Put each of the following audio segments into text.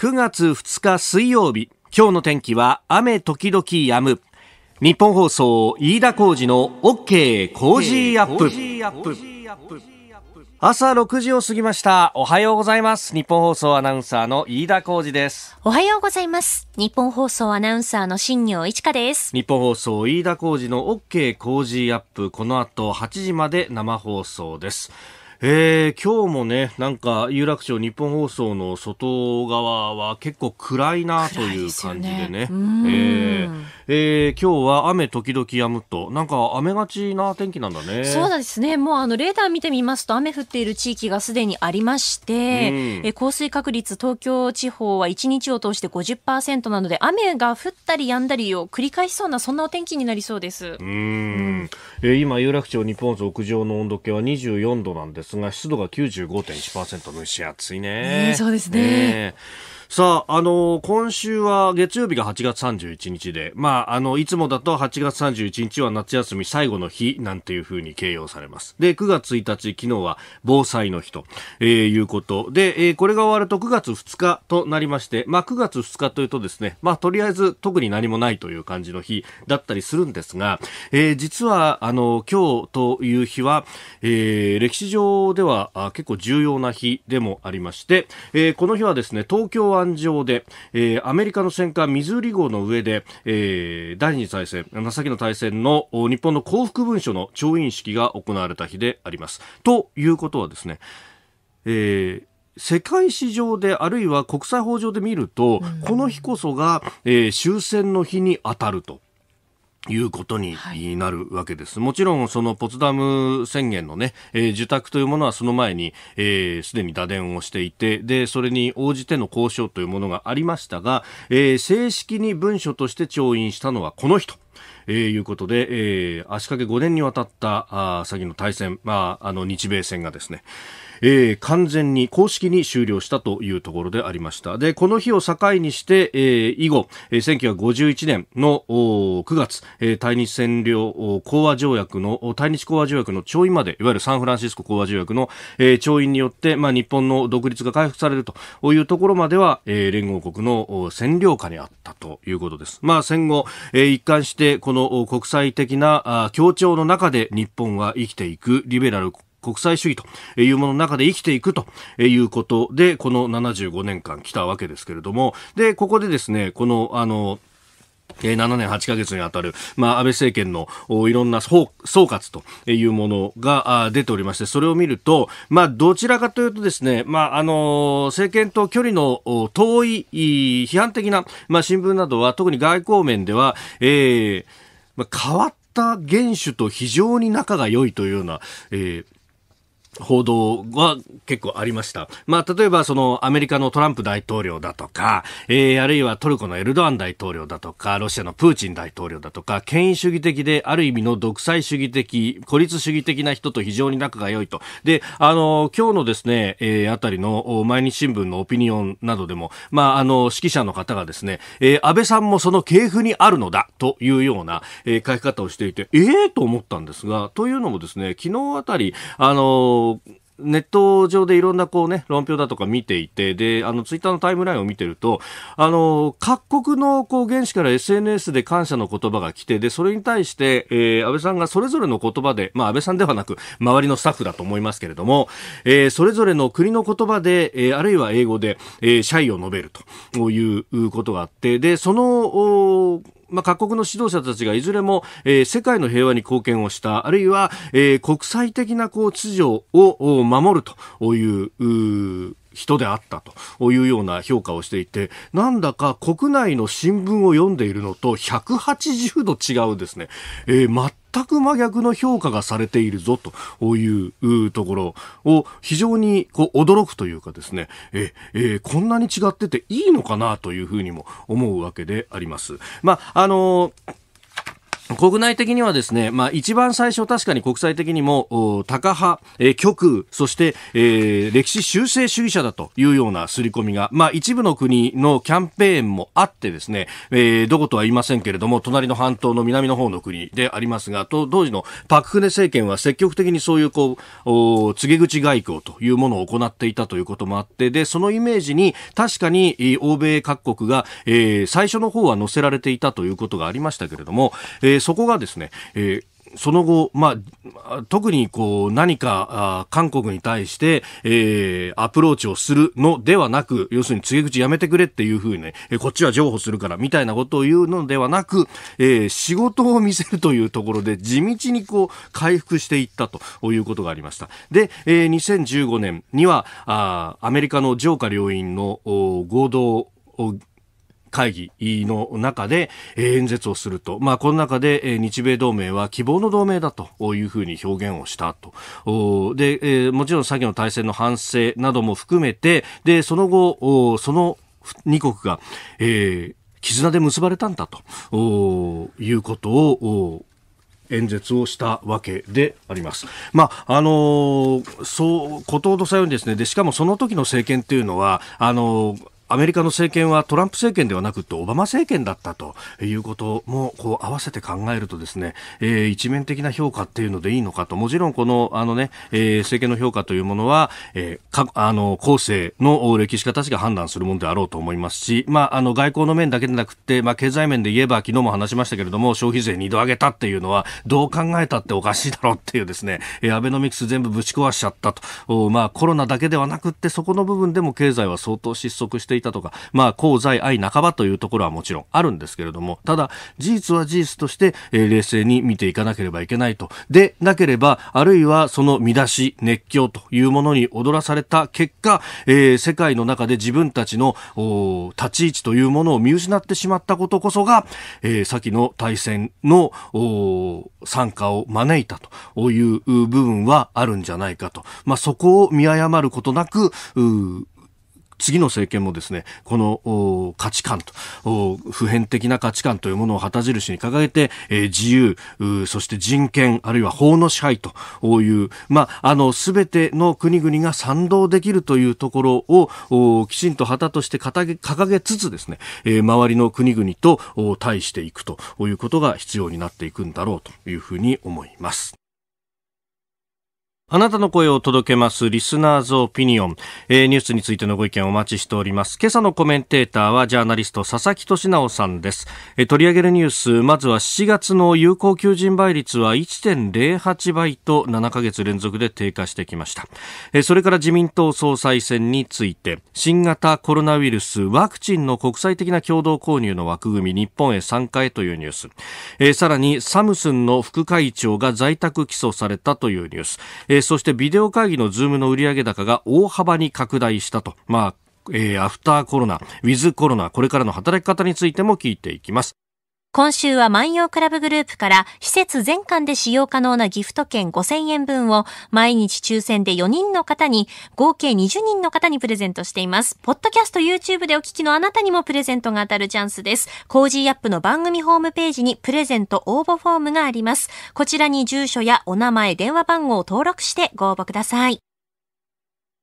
9月2日水曜日今日の天気は雨時々止む日本放送飯田浩二の OK 工事アップ朝6時を過ぎましたおはようございます日本放送アナウンサーの飯田浩二ですおはようございます日本放送アナウンサーの新業一華です日本放送飯田浩二の OK 工事アップこの後8時まで生放送ですえー、今日もね、なんか有楽町日本放送の外側は結構暗いなという感じでね。えー、え今日は雨時々止むと、なんか雨がちな天気なんだね。そうですね。もうあのレーダー見てみますと雨降っている地域がすでにありまして、うん、え降水確率東京地方は1日を通して50%なので雨が降ったり止んだりを繰り返しそうなそんなお天気になりそうです。うん、えー、今有楽町日本放送屋上の温度計は24度なんです。が、湿度が95.1%、蒸し暑いね。ねそうですね。ねさあ、あのー、今週は月曜日が8月31日で、まあ、あの、いつもだと8月31日は夏休み最後の日なんていうふうに形容されます。で、9月1日、昨日は防災の日と、えー、いうことで、えー、これが終わると9月2日となりまして、まあ、9月2日というとですね、まあ、とりあえず特に何もないという感じの日だったりするんですが、えー、実は、あの、今日という日は、えー、歴史上ではあ結構重要な日でもありまして、えー、この日はですね、東京は湾上で、えー、アメリカの戦艦ミズーリ号の上で、えー、第二次大戦、長崎の大戦の日本の幸福文書の調印式が行われた日であります。ということはですね、えー、世界史上であるいは国際法上で見ると、この日こそが、えー、終戦の日に当たると。いうことになるわけです。もちろん、そのポツダム宣言のね、えー、受託というものはその前に、す、えー、で、に打電をしていて、で、それに応じての交渉というものがありましたが、えー、正式に文書として調印したのはこの人。えー、いうことで、えー、足掛け5年にわたったあ詐欺の対戦、まあ、あの日米戦がですね、えー、完全に公式に終了したというところでありました。で、この日を境にして、えー、以後、え1951年の9月、え対日占領講和条約の、対日講和条約の調印まで、いわゆるサンフランシスコ講和条約の、えー、調印によって、まあ、日本の独立が回復されるというところまでは、えー、連合国の占領下にあったということです。まあ、戦後、えー、一貫して、この国際的な協調の中で日本は生きていくリベラル国際主義というものの中で生きていくということで、この75年間来たわけですけれども、で、ここでですね、この、あの、7年8ヶ月にあたる、まあ、安倍政権のいろんな総括というものが出ておりまして、それを見ると、まあ、どちらかというとですね、まあ、あの、政権と距離の遠い批判的な、まあ、新聞などは、特に外交面では、えー、まあ、変わった元首と非常に仲が良いというような、えー報道は結構ありました。まあ、例えばそのアメリカのトランプ大統領だとか、えー、あるいはトルコのエルドアン大統領だとか、ロシアのプーチン大統領だとか、権威主義的である意味の独裁主義的、孤立主義的な人と非常に仲が良いと。で、あの、今日のですね、えー、あたりの毎日新聞のオピニオンなどでも、まあ、あの、指揮者の方がですね、えー、安倍さんもその系譜にあるのだというような、えー、書き方をしていて、ええー、と思ったんですが、というのもですね、昨日あたり、あの、ネット上でいろんなこうね、論評だとか見ていて、で、あの、ツイッターのタイムラインを見てると、あの、各国のこう、原子から SNS で感謝の言葉が来て、で、それに対して、えー、安倍さんがそれぞれの言葉で、まあ、安倍さんではなく、周りのスタッフだと思いますけれども、えー、それぞれの国の言葉で、えー、あるいは英語で、えー、謝意を述べるということがあって、で、その、まあ、各国の指導者たちがいずれも、えー、世界の平和に貢献をしたあるいは、えー、国際的なこう秩序を守るという人であったというような評価をしていて、なんだか国内の新聞を読んでいるのと180度違うですね、えー、全く真逆の評価がされているぞというところを非常にこう驚くというかですねえ、えー、こんなに違ってていいのかなというふうにも思うわけであります。まあ、あのー国内的にはですね、まあ、一番最初、確かに国際的にも、高派、えー、極右、そして、えー、歴史修正主義者だというような刷り込みが、まあ、一部の国のキャンペーンもあってですね、えー、どことは言いませんけれども、隣の半島の南の方の国でありますが、と当時のパク・クネ政権は積極的にそういうこうお、告げ口外交というものを行っていたということもあって、で、そのイメージに、確かに、欧米各国が、えー、最初の方は載せられていたということがありましたけれども、えーえそこがですね、えその後、まあ、特にこう何か韓国に対して、えー、アプローチをするのではなく、要するに告げ口やめてくれっていうふうにね、えこっちは譲歩するからみたいなことを言うのではなく、えー、仕事を見せるというところで地道にこう回復していったということがありました。で、えー、2015年にはあアメリカの上下両院の合同会議の中で演説をすると、まあ、この中で日米同盟は希望の同盟だというふうに表現をしたとでもちろん先の大戦の反省なども含めてでその後、その2国が、えー、絆で結ばれたんだということを演説をしたわけであります。まあ、あのー、そう、ことをとさようにですね、で、しかもその時の政権っていうのは、あのーアメリカの政権はトランプ政権ではなくてオバマ政権だったということもこう合わせて考えるとですね、えー、一面的な評価っていうのでいいのかともちろんこのあのね、えー、政権の評価というものは、えー、かあの後世の歴史家たちが判断するものであろうと思いますし、まあ、あの外交の面だけでなくて、まあ、経済面で言えば昨日も話しましたけれども消費税2度上げたっていうのはどう考えたっておかしいだろうっていうですね、えー、アベノミクス全部ぶち壊しちゃったと、まあ、コロナだけではなくてそこの部分でも経済は相当失速していたとか、まあ、功罪愛半ばというところはもちろんあるんですけれども、ただ、事実は事実として、えー、冷静に見ていかなければいけないと。で、なければ、あるいはその見出し、熱狂というものに踊らされた結果、えー、世界の中で自分たちの立ち位置というものを見失ってしまったことこそが、えー、先の対戦の参加を招いたという部分はあるんじゃないかと。まあ、そこを見誤ることなく、次の政権もですねこの価値観と普遍的な価値観というものを旗印に掲げて、えー、自由そして人権あるいは法の支配というまああの全ての国々が賛同できるというところをきちんと旗として掲げつつですね、えー、周りの国々と対していくということが必要になっていくんだろうというふうに思います。あなたの声を届けます、リスナーズオピニオン、えー、ニュースについてのご意見をお待ちしております。今朝のコメンテーターは、ジャーナリスト、佐々木俊直さんです、えー、取り上げるニュース、まずは7月の有効求人倍率は1.08倍と7ヶ月連続で低下してきました。えー、それから自民党総裁選について、新型コロナウイルス、ワクチンの国際的な共同購入の枠組み、日本へ参加へというニュース。えー、さらに、サムスンの副会長が在宅起訴されたというニュース。ええー、そしてビデオ会議のズームの売上高が大幅に拡大したと、まあえー、アフターコロナ、ウィズコロナ、これからの働き方についても聞いていきます。今週は万葉クラブグループから施設全館で使用可能なギフト券5000円分を毎日抽選で4人の方に合計20人の方にプレゼントしています。ポッドキャスト YouTube でお聞きのあなたにもプレゼントが当たるチャンスです。コージーアップの番組ホームページにプレゼント応募フォームがあります。こちらに住所やお名前、電話番号を登録してご応募ください。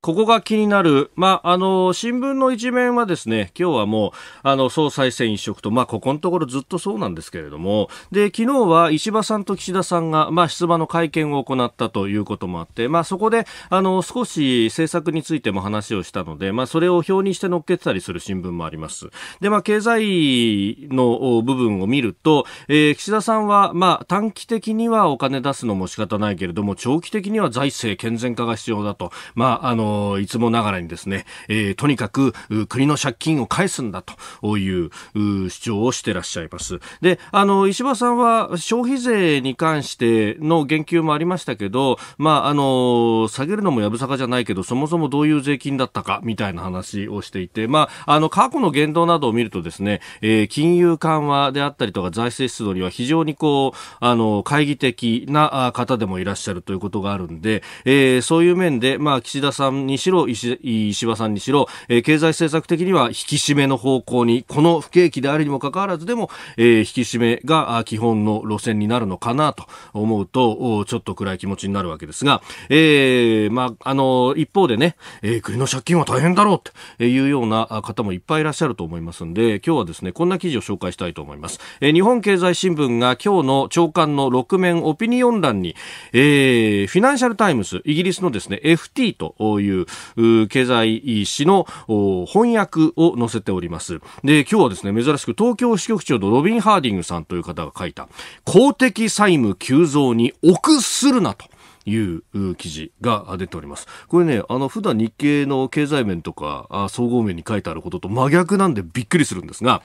ここが気になる、まあ、あの新聞の一面はですね今日はもうあの総裁選一色と、まあ、ここのところずっとそうなんですけれどもで昨日は石破さんと岸田さんが、まあ、出馬の会見を行ったということもあって、まあ、そこであの少し政策についても話をしたので、まあ、それを表にして載っけてたりする新聞もあります。で、まあ、経済の部分を見ると、えー、岸田さんは、まあ、短期的にはお金出すのも仕方ないけれども長期的には財政健全化が必要だと、まあ、あのいつもながらにですね、えー、とにかく国の借金を返すんだという主張をしてらっしゃいます。で、あの、石破さんは消費税に関しての言及もありましたけど、まあ、あの、下げるのもやぶさかじゃないけど、そもそもどういう税金だったかみたいな話をしていて、まあ、あの、過去の言動などを見るとですね、えー、金融緩和であったりとか財政出動には非常にこう、あの、懐疑的な方でもいらっしゃるということがあるんで、えー、そういう面で、まあ、岸田さんにしろ石、石破さんにしろ、えー、経済政策的には引き締めの方向に、この不景気であるにもかかわらずでも、えー、引き締めが基本の路線になるのかなと思うと、ちょっと暗い気持ちになるわけですが、えー、まあ、あの、一方でね、えー、国の借金は大変だろうっていうような方もいっぱいいらっしゃると思いますんで、今日はですね、こんな記事を紹介したいと思います。えー、日本経済新聞が今日の朝刊の6面オピニオン欄に、えー、フィナンシャルタイムズ、イギリスのですね、FT といういう経済誌の翻訳を載せておりますで今日はですね珍しく東京支局長のロビン・ハーディングさんという方が書いた公的債務急増に臆するなという記事が出ております。これね、あの、普段日経の経済面とか、総合面に書いてあることと真逆なんでびっくりするんですが、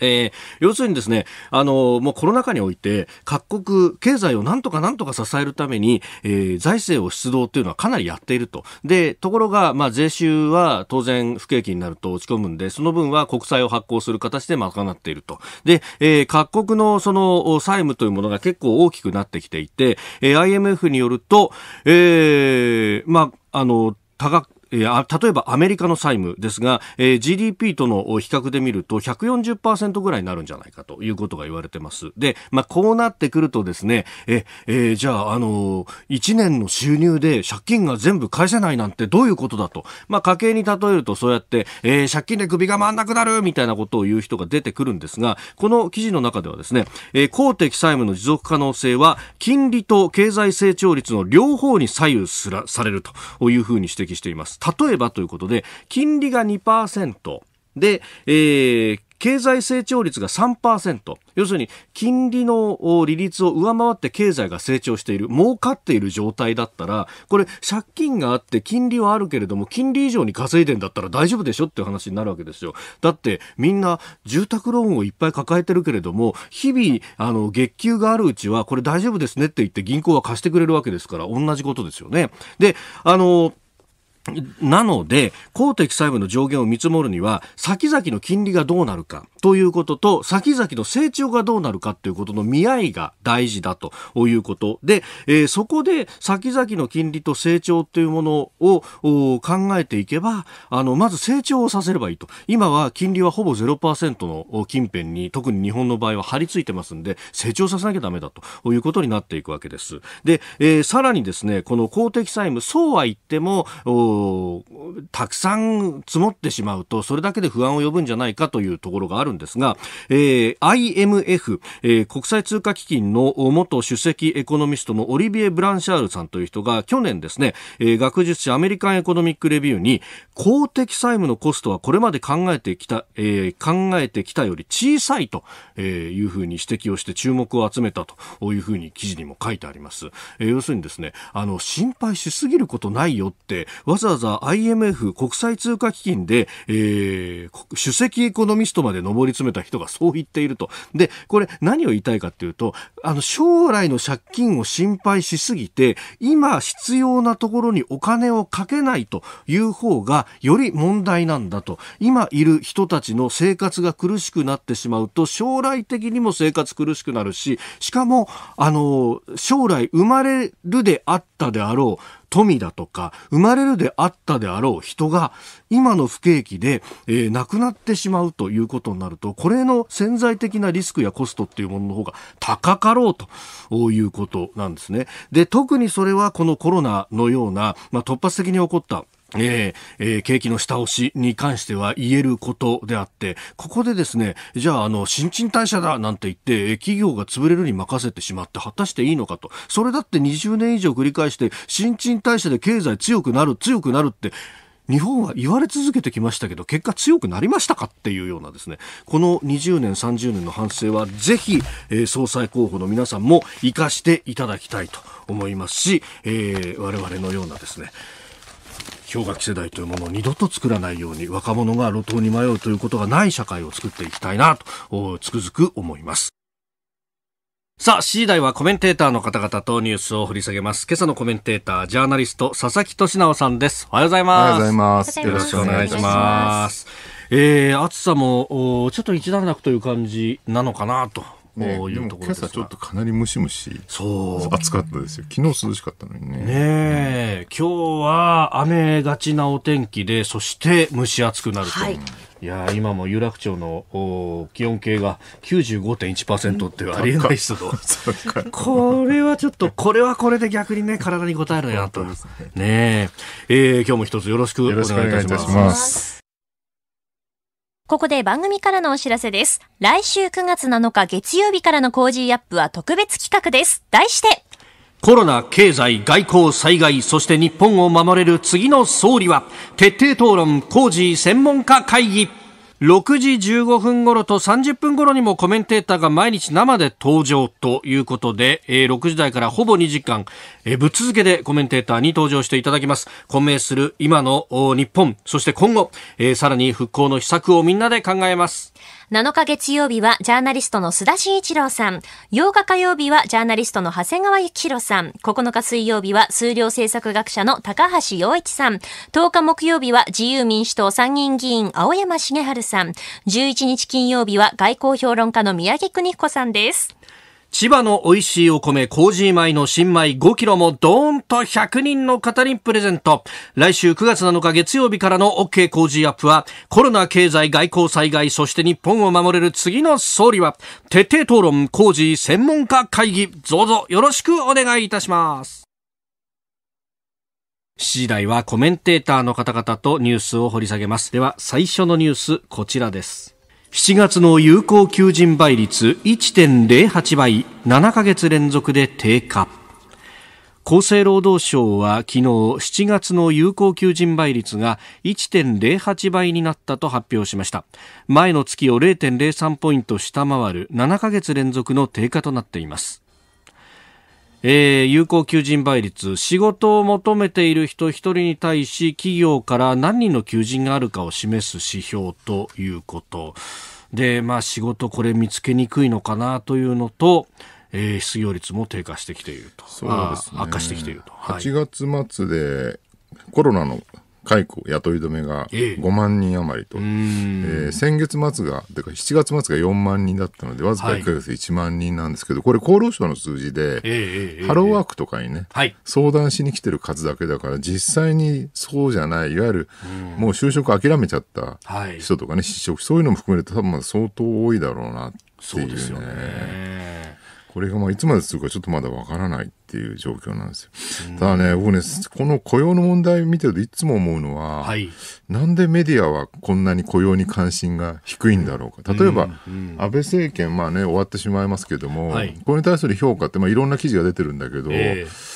えー、要するにですね、あのー、もうコロナ禍において、各国、経済をなんとかなんとか支えるために、えー、財政を出動っていうのはかなりやっていると。で、ところが、まあ、税収は当然不景気になると落ち込むんで、その分は国債を発行する形で賄っていると。で、えー、各国のその債務というものが結構大きくなってきていて、えー、IMF によると、えー、まあ、あの、多額例えばアメリカの債務ですが、えー、GDP との比較で見ると140%ぐらいになるんじゃないかということが言われてます。で、まあ、こうなってくるとですね、え、えー、じゃあ、あのー、1年の収入で借金が全部返せないなんてどういうことだと、まあ、家計に例えるとそうやって、えー、借金で首が回んなくなるみたいなことを言う人が出てくるんですが、この記事の中ではですね、えー、公的債務の持続可能性は金利と経済成長率の両方に左右すらされるというふうに指摘しています。例えばということで、金利が2%で、えー、経済成長率が3%。要するに、金利の利率を上回って経済が成長している、儲かっている状態だったら、これ、借金があって金利はあるけれども、金利以上に稼いでんだったら大丈夫でしょっていう話になるわけですよ。だって、みんな住宅ローンをいっぱい抱えてるけれども、日々、あの、月給があるうちは、これ大丈夫ですねって言って銀行は貸してくれるわけですから、同じことですよね。で、あの、なので、公的債務の上限を見積もるには、先々の金利がどうなるかということと、先々の成長がどうなるかということの見合いが大事だということで、えー、そこで先々の金利と成長というものを考えていけば、あの、まず成長をさせればいいと。今は金利はほぼ0%の近辺に、特に日本の場合は張り付いてますんで、成長させなきゃダメだということになっていくわけです。で、えー、さらにですね、この公的債務、そうは言っても、とたくさん積もってしまうとそれだけで不安を呼ぶんじゃないかというところがあるんですが、えー、IMF、えー、国際通貨基金の元首席エコノミストのオリビエ・ブランシャールさんという人が去年ですね、えー、学術誌アメリカンエコノミックレビューに公的債務のコストはこれまで考えてきた、えー、考えてきたより小さいというふうに指摘をして注目を集めたというふうに記事にも書いてあります。えー、要するにですね、あの心配しすぎることないよってわざざわざ IMF 国際通貨基金で、えー、首席エコノミストまで上り詰めた人がそう言っていると。で、これ何を言いたいかっていうと、あの、将来の借金を心配しすぎて、今必要なところにお金をかけないという方がより問題なんだと。今いる人たちの生活が苦しくなってしまうと、将来的にも生活苦しくなるし、しかも、あの、将来生まれるであったであろう、富だとか生まれるであったであろう人が今の不景気で、えー、亡くなってしまうということになるとこれの潜在的なリスクやコストっていうものの方が高かろうということなんですね。で特にそれはこのコロナのような、まあ、突発的に起こったえー、えー、景気の下押しに関しては言えることであって、ここでですね、じゃあ、あの、新陳代謝だなんて言って、企業が潰れるに任せてしまって、果たしていいのかと。それだって20年以上繰り返して、新陳代謝で経済強くなる、強くなるって、日本は言われ続けてきましたけど、結果強くなりましたかっていうようなですね、この20年、30年の反省は、ぜひ、えー、総裁候補の皆さんも活かしていただきたいと思いますし、えー、我々のようなですね、氷河期世代というものを二度と作らないように若者が路頭に迷うということがない社会を作っていきたいなとつくづく思います。さあ、次第はコメンテーターの方々とニュースを掘り下げます。今朝のコメンテーター、ジャーナリスト、佐々木俊直さんです。おはようございます。おはようございます。よろしくお願いします。えー、暑さも、ちょっと一段落という感じなのかなともういうところですか、ね、今朝ちょっとかなりムシムシそう暑かったですよ昨日涼しかったのにねねえ、今日は雨がちなお天気でそして蒸し暑くなると、はい、いや今も有楽町のお気温計が95.1%ってありえない湿度 これはちょっとこれはこれで逆にね 体に応えるなとねねええー、今日も一つよろしくお願いいたしますここで番組からのお知らせです。来週9月7日月曜日からのコージーアップは特別企画です。題して、コロナ、経済、外交、災害、そして日本を守れる次の総理は、徹底討論、コージー専門家会議。6時15分頃と30分頃にもコメンテーターが毎日生で登場ということで、えー、6時台からほぼ2時間、えー、ぶっ続けでコメンテーターに登場していただきます。混迷する今の日本、そして今後、えー、さらに復興の秘策をみんなで考えます。7日月曜日はジャーナリストの須田慎一郎さん。8日火曜日はジャーナリストの長谷川幸宏さん。9日水曜日は数量政策学者の高橋洋一さん。10日木曜日は自由民主党参議院議員青山茂春さん。11日金曜日は外交評論家の宮城邦彦さんです。千葉の美味しいお米、コージー米の新米5キロもドーンと100人の方にプレゼント。来週9月7日月曜日からの OK ーアップは、コロナ経済外交災害、そして日本を守れる次の総理は、徹底討論ー専門家会議、どうぞよろしくお願いいたします。7時台はコメンテーターの方々とニュースを掘り下げます。では最初のニュース、こちらです。7月の有効求人倍率1.08倍7ヶ月連続で低下厚生労働省は昨日7月の有効求人倍率が1.08倍になったと発表しました前の月を0.03ポイント下回る7ヶ月連続の低下となっていますえー、有効求人倍率仕事を求めている人1人に対し企業から何人の求人があるかを示す指標ということで、まあ、仕事これ見つけにくいのかなというのと、えー、失業率も低下してきているとそうです、ね、悪化してきていると、8月末でコロナの解雇、雇い止めが5万人余りと、えー、えー、先月末が、だか7月末が4万人だったので、わずか1ヶ月1万人なんですけど、はい、これ、厚労省の数字で、えー、ハローワークとかにね、相談しに来てる数だけだから、実際にそうじゃない、いわゆるもう就職諦めちゃった人とかね、失職、そういうのも含めて、多分相当多いだろうなっていうね。うねこれがまあいつまで続くかちょっとまだわからない。っていう状況なんですよ。ただね、僕ね、この雇用の問題見てるといつも思うのは、はい、なんでメディアはこんなに雇用に関心が低いんだろうか。例えば、安倍政権、まあね、終わってしまいますけども、はい、これに対する評価って、まあ、いろんな記事が出てるんだけど、えー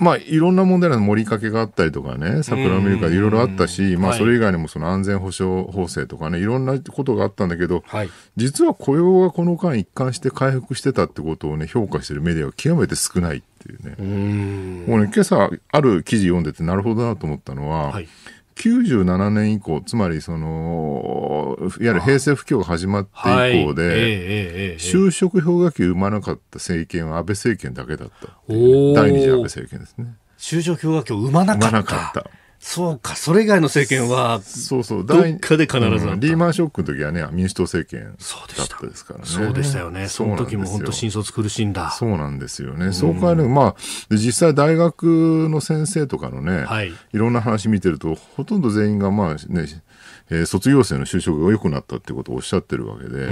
まあ、いろんな問題の盛りかけがあったりとかね、桜を見るかいろいろあったし、まあ、それ以外にもその安全保障法制とかね、いろんなことがあったんだけど、はい、実は雇用がこの間一貫して回復してたってことをね、評価してるメディアは極めて少ないっていうね。うもうね、今朝ある記事読んでてなるほどなと思ったのは、はい97年以降、つまりその、いわゆる平成不況が始まって以降で、就職氷河期を生まなかった政権は安倍政権だけだった、第二次安倍政権ですね。就職氷河期を生まなかった。そうか、それ以外の政権は、そうそう、どっかで必ず、うん、リーマンショックの時はね、民主党政権だったですからね。そうでしたよね。その時も本当新卒苦しんだ。そうなんですよね。そうかね、まあ、実際大学の先生とかのね、はい、いろんな話見てると、ほとんど全員がまあね、えー、卒業生の就職が良くなったってことをおっしゃってるわけで、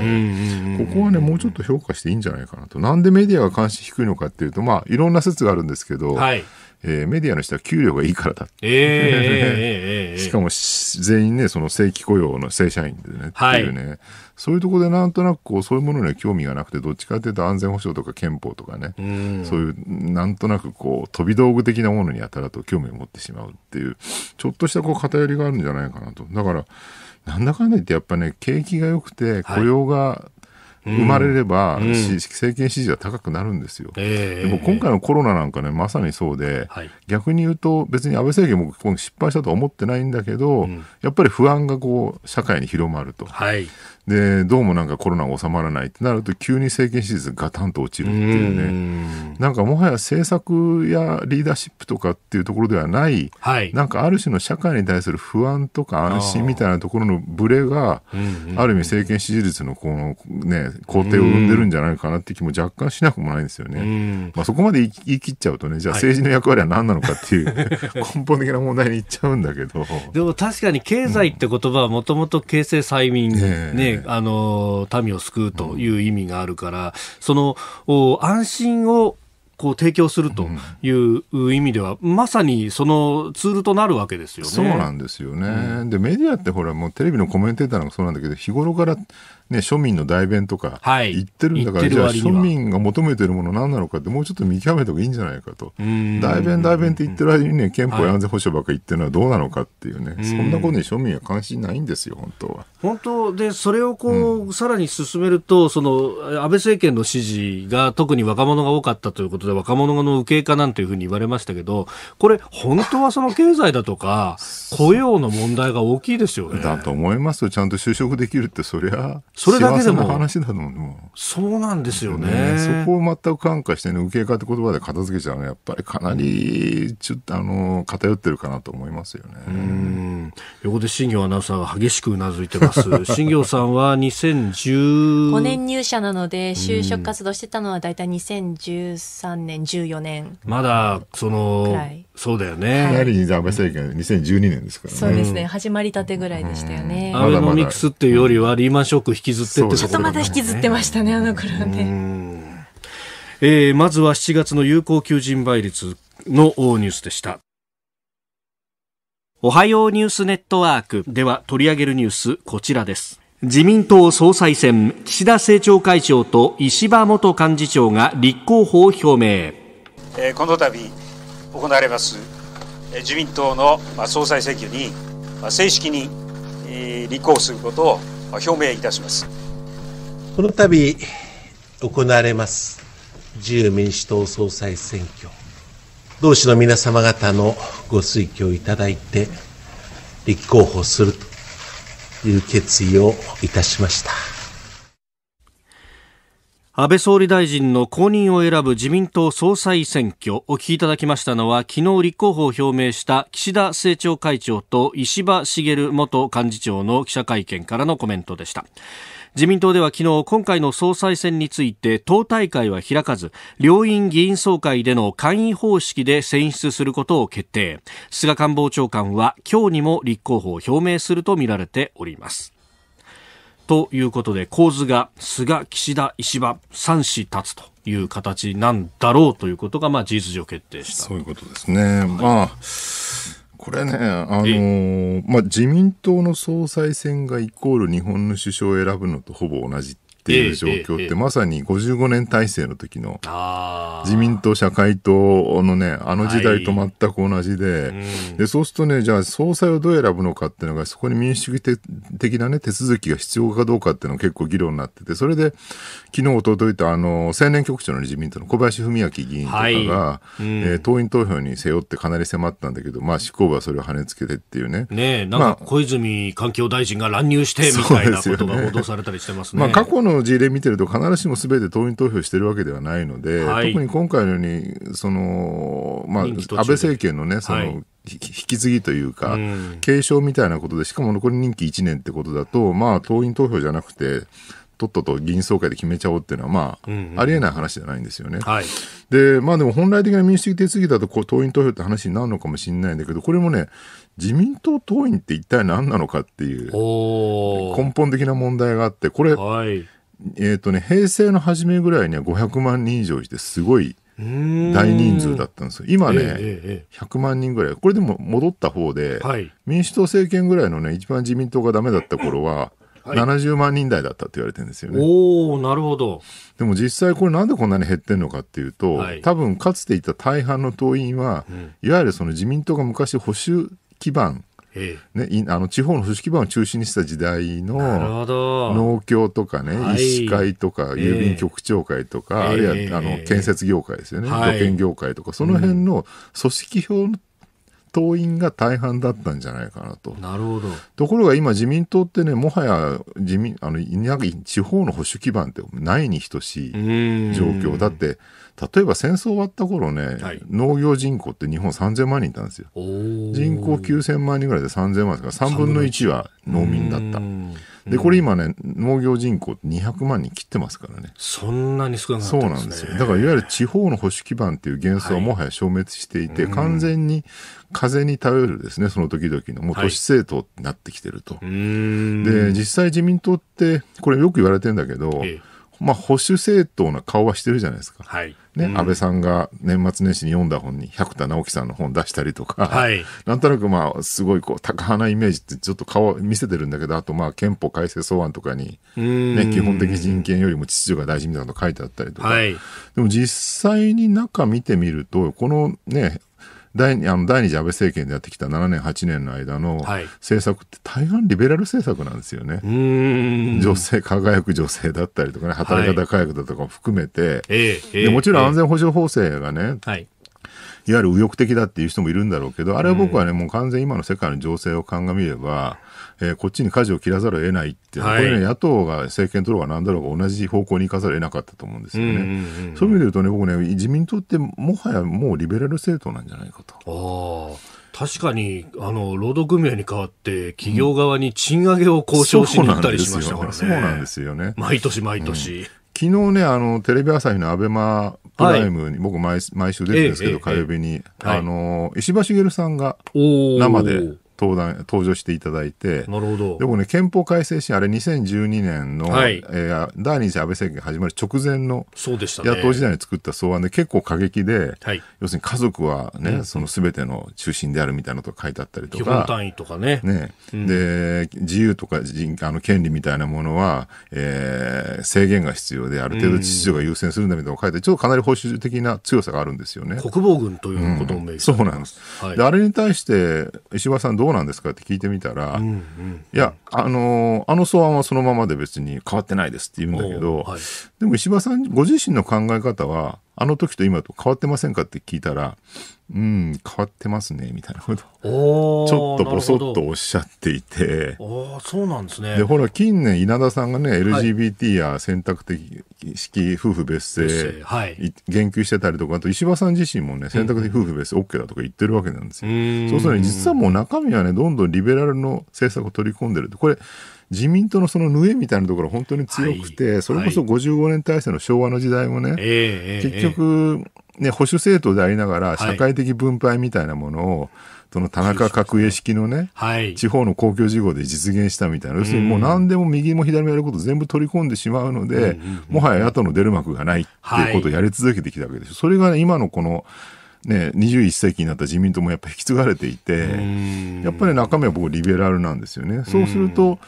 ここはね、もうちょっと評価していいんじゃないかなと。なんでメディアが関心低いのかっていうと、まあ、いろんな説があるんですけど、はいえー、メディアの人は給料がいいからだって、えーえー、しかも全員ねその正規雇用の正社員でねっていうね、はい、そういうところでなんとなくこうそういうものには興味がなくてどっちかというと安全保障とか憲法とかね、うん、そういうなんとなくこう飛び道具的なものにあたらと興味を持ってしまうっていうちょっとしたこう偏りがあるんじゃないかなとだからなんだかんだ言ってやっぱね景気が良くて雇用が、はい生まれれば、うん、政権支持は高くなるんですよ、えー、でも今回のコロナなんかね、まさにそうで、はい、逆に言うと、別に安倍政権も今失敗したとは思ってないんだけど、うん、やっぱり不安がこう社会に広まると。はいで、どうもなんかコロナが収まらないってなると、急に政権支持率がたんと落ちるっていうね、うなんかもはや政策やリーダーシップとかっていうところではない、はい、なんかある種の社会に対する不安とか安心みたいなところのブレが、ある意味政権支持率のこのね、肯定を生んでるんじゃないかなって気も若干しなくもないんですよね。まあそこまで言い切っちゃうとね、じゃあ政治の役割は何なのかっていう、はい、根本的な問題にいっちゃうんだけど。でも確かに経済って言葉はもともと形成催眠、ねあの民を救うという意味があるから、その安心をこう提供するという意味では、うん、まさにそのツールとなるわけですよね。そうなんですよね、うん、でメディアってほらもうテレビのコメンテーターなんかそうなんだけど日頃から、ね、庶民の代弁とか言ってるんだから、はい、じゃあ庶民が求めてるもの何なのかってもうちょっと見極めた方がいいんじゃないかと代弁代弁って言ってる間にね憲法や安全保障ばっかり言ってるのはどうなのかっていうね、はい、そんなことに庶民は関心ないんですよ本当は。本当でそれをこう、うん、さらに進めるとその安倍政権の支持が特に若者が多かったということで若者の受け化なんていうふうに言われましたけどこれ本当はその経済だとか雇用の問題が大きいですよね。だと思いますよちゃんと就職できるってそりゃそれだけでも話だもんそうなんですよね、ね、そこを全く感化してね右傾化って言葉で片付けちゃうのはやっぱりかなりちょっとあの偏ってるかなと思いますよね。横で新業アナウンサーが激しくうなずいてます。新業さんは2015年入社なので就職活動してたのは大体2013年、14年。まだ、その、そうだよね。はい、やはり安倍政権、2012年ですからね。そうですね。始まりたてぐらいでしたよね。アベノミクスっていうよりは、リーマンショック引きずってってちょっとまだ引きずってましたね、あの頃はね。えー、まずは7月の有効求人倍率のニュースでした。おはようニュースネットワークでは取り上げるニュースこちらです。自民党総裁選、岸田政調会長と石破元幹事長が立候補を表明。この度行われます自民党の総裁選挙に正式に立候補することを表明いたします。この度行われます自由民主党総裁選挙、同志の皆様方のご推挙をいただいて立候補するという決意をいたしました安倍総理大臣の後任を選ぶ自民党総裁選挙お聞きいただきましたのは昨日立候補を表明した岸田政調会長と石破茂元幹事長の記者会見からのコメントでした。自民党では昨日今回の総裁選について党大会は開かず両院議員総会での会員方式で選出することを決定菅官房長官は今日にも立候補を表明するとみられておりますということで構図が菅岸田石破三氏立つという形なんだろうということがまあ事実上決定したそういうことですね、はい、まあこれね、あのー、まあ、自民党の総裁選がイコール日本の首相を選ぶのとほぼ同じっっていう状況って、まさに55年体制の時の自民党、社会党のね、あの時代と全く同じで、でそうするとね、じゃあ総裁をどう選ぶのかっていうのが、そこに民主主義的なね、手続きが必要かどうかっていうのが結構議論になってて、それで、昨日、おとといと、あの、青年局長の自民党の小林文明議員とかが、え党員投票に背負ってかなり迫ったんだけど、まあ、執行部はそれを跳ねつけてっていうね。ねなんか小泉環境大臣が乱入してみたいなことが報道されたりしてますね。まあ、過去のの事例見てると必ずしもすべて党員投票してるわけではないので、はい、特に今回のようにその、まあ、安倍政権のねその、はい引き継ぎというか、継承みたいなことで、しかも残り任期1年ってことだと、まあ、党員投票じゃなくて、とっとと議員総会で決めちゃおうっていうのは、まあ、うんうん、ありえない話じゃないんですよね。はい、で、まあでも本来的な民主的手続きだとこう、党員投票って話になるのかもしれないんだけど、これもね、自民党党員って一体何なのかっていう、根本的な問題があって、これ、はいえっ、とね平成の初めぐらいには500万人以上いてすごい大人数だったんですよ今ね、ええ、100万人ぐらいこれでも戻った方で、はい、民主党政権ぐらいのね一番自民党がダメだった頃は、はい、70万人台だったって言われてるんですよね。おなるほどでも実際これなんでこんなに減ってるのかっていうと、はい、多分かつていた大半の党員は、うん、いわゆるその自民党が昔保守基盤ね、あの地方の組織番を中心にした時代の農協とかね、はい、医師会とか郵便局長会とか、え、あるいはあの建設業界ですよね、はい、土建業界とかその辺の組織票の党員が大半だったんじゃないかなと。なるほど。ところが今自民党ってね、もはや自民、あの、地方の保守基盤ってないに等しい状況。だって、例えば戦争終わった頃ね、はい、農業人口って日本3000万人いたんですよ人口9000万人ぐらいで3000万ですから3分の1は農民だったでこれ今ね農業人口200万人切ってますからねそんなに少なかったんですねそうなんですよだからいわゆる地方の保守基盤っていう幻想はもはや消滅していて、はい、完全に風に頼るですねその時々のもう都市政党になってきてると、はい、で実際自民党ってこれよく言われてんだけど、ええまあ、保守政党な顔はしてるじゃないですか。はい。ね、うん、安倍さんが年末年始に読んだ本に百田直樹さんの本出したりとか、はい、なんとなくまあすごいこう高派なイメージってちょっと顔見せてるんだけどあとまあ憲法改正草案とかに、ね、基本的人権よりも秩序が大事みたいなこと書いてあったりとか、はい、でも実際に中見てみるとこのね第あの第二次安倍政権でやってきた7年、8年の間の政策って大半リベラル政策なんですよね。女性、輝く女性だったりとかね、働き方改革だとかも含めて、はい、でもちろん安全保障法制がね、はい、いわゆる右翼的だっていう人もいるんだろうけど、あれは僕はね、うん、もう完全今の世界の情勢を鑑みれば、えー、こっちに舵を切らざるを得ないって、はい、これね、野党が政権取ろうが何だろうが同じ方向に行かざるを得なかったと思うんですよね。そういう意味で言うとね、僕ね、自民党ってもはやもうリベラル政党なんじゃないかと。確かにあの労働組合に代わって企業側に賃上げを交渉しに行ったりしましたからそうなんですよね。毎年毎年。うん昨日ねあのテレビ朝日のアベマプライムに、僕毎毎週出るんですけど、火曜日に、あの石破茂さんが生で登壇、登場していただいて。なるほど。でもね、憲法改正審、あれ2012年の、はい、えー、第二次安倍政権始まる直前の、そうでした、ね、野党時代に作った草案で結構過激で、はい、要するに家族はね、うん、そのすべての中心であるみたいなことが書いてあったりとか。基本単位とかね。ね。うん、で、自由とか人あの権利みたいなものは、えー、制限が必要で、ある程度秩序が優先するんだみたいなのを書いて、うん、ちょっとかなり保守的な強さがあるんですよね。国防軍ということも、うん、そうなんです、はい、で。あれに対して、石破さんどううなんですかって聞いてみたら、うんうん、いや、あのー、あの草案はそのままで別に変わってないですって言うんだけど、はい、でも石破さんご自身の考え方は、あの時と今と変わってませんかって聞いたら、うん、変わってますね、みたいなことを、ちょっとぼそっとおっしゃっていて。あそうなんですね。で、ほら、近年、稲田さんがね、LGBT や選択的式夫婦別姓、はい、言及してたりとか、あと石破さん自身もね、選択的夫婦別姓 OK だとか言ってるわけなんですよ。うそうすると実はもう中身はね、どんどんリベラルの政策を取り込んでる。これ、自民党のその縫えみたいなところ本当に強くて、はい、それこそ55年体制の昭和の時代もね、はい、結局、ね、保守政党でありながら社会的分配みたいなものを、その田中角栄式のね、はい、地方の公共事業で実現したみたいな、要するにもう何でも右も左もやること全部取り込んでしまうので、うんうんうん、もはや野党の出る幕がないっていうことをやり続けてきたわけです。はい、それが、ね、今のこのね、21世紀になった自民党もやっぱり引き継がれていて、やっぱり中身は僕、リベラルなんですよね。そうすると、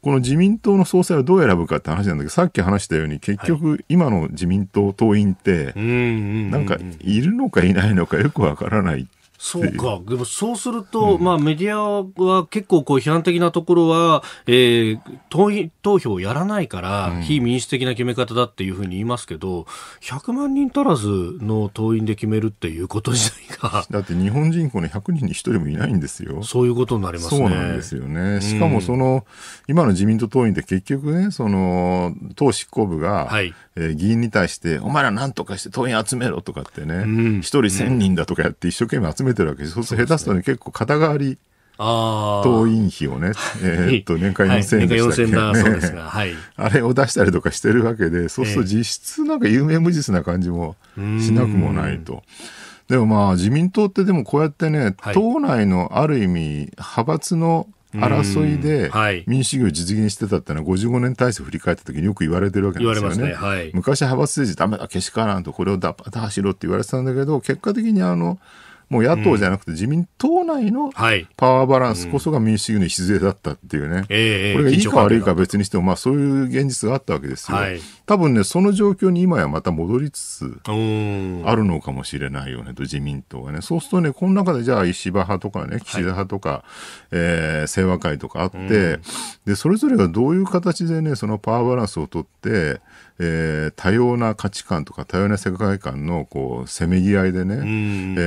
この自民党の総裁をどう選ぶかって話なんだけど、さっき話したように、結局、今の自民党党員って、なんかいるのかいないのかよくわからないっそうか。でもそうすると、うん、まあメディアは結構こう批判的なところは、えー、党投票をやらないから、非民主的な決め方だっていうふうに言いますけど、100万人足らずの党員で決めるっていうこと自体が。だって日本人口の100人に1人もいないんですよ。そういうことになりますね。そうなんですよね。しかもその、うん、今の自民党党員って結局ね、その、党執行部が、はい、えー、議員に対して、お前ら何とかして党員集めろとかってね、一、うん、人千人だとかやって一生懸命集めてるわけです。そうすると下手すとね、結構肩代わり、党員費をね、えー、っと、年間4000円でし そうですが、はい。あれを出したりとかしてるわけで、そうすると実質なんか有名無実な感じもしなくもないと。でもまあ自民党ってでもこうやってね、党内のある意味派閥の争いで民主主義を実現してたってのは55年体制振り返った時によく言われてるわけなんですよね。ねはい、昔派閥政治ダメだけしからんとこれを打破走ろうって言われてたんだけど結果的にあのもう野党じゃなくて自民党内のパワーバランスこそが民主主義の礎だったっていうね、これがいいか悪いか別にしても、まあ、そういう現実があったわけですよ。はい多分ね、その状況に今やまた戻りつつあるのかもしれないよねと、自民党はね。そうするとね、この中でじゃあ石破派とかね、岸田派とか、はい、えー、清和会とかあって、で、それぞれがどういう形でね、そのパワーバランスをとって、えー、多様な価値観とか多様な世界観のこうせめぎ合いでね、え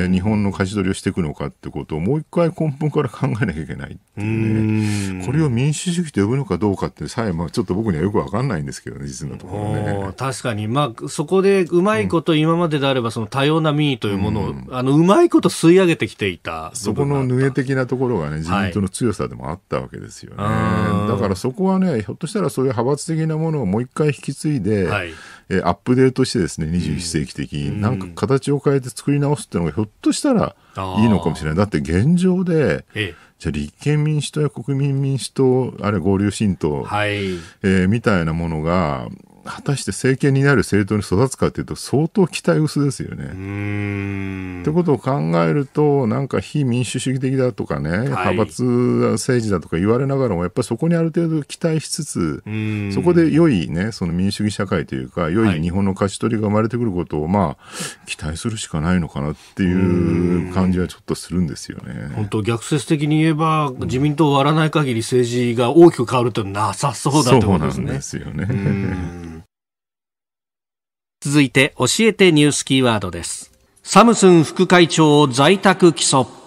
ー、日本の舵取りをしていくのかってことをもう一回根本から考えなきゃいけないっていうねこれを民主主義と呼ぶのかどうかってさえ、まあ、ちょっと僕にはよく分かんないんですけどね実のところ、ね。確かに。まあ、そこでうまいこと、今までであれば、その多様な民意というものを、うん、あの、うまいこと吸い上げてきていたそこのぬげ的なところがね、自民党の強さでもあったわけですよね。はい、だからそこはね、ひょっとしたらそういう派閥的なものをもう一回引き継いで、はい、えー、アップデートしてですね、21世紀的に、うん、なんか形を変えて作り直すっていうのが、ひょっとしたらいいのかもしれない。だって現状で、ええじゃ立憲民主党や国民民主党、あるいは合流新党、はいえー、みたいなものが、果たして政権になる政党に育つかというと相当期待薄ですよね。ってことを考えるとなんか非民主主義的だとかね、はい、派閥政治だとか言われながらもやっぱりそこにある程度期待しつつそこで良い、ね、その民主主義社会というか良い日本の勝ち取りが生まれてくることを、はい、まあ、期待するしかないのかなっていう感じはちょっとするんですよね。本当逆説的に言えば自民党を割らない限り政治が大きく変わるというのはなさそうだとうですね。そうなんですよね。続いて教えてニュースキーワードです。サムスン副会長を在宅起訴。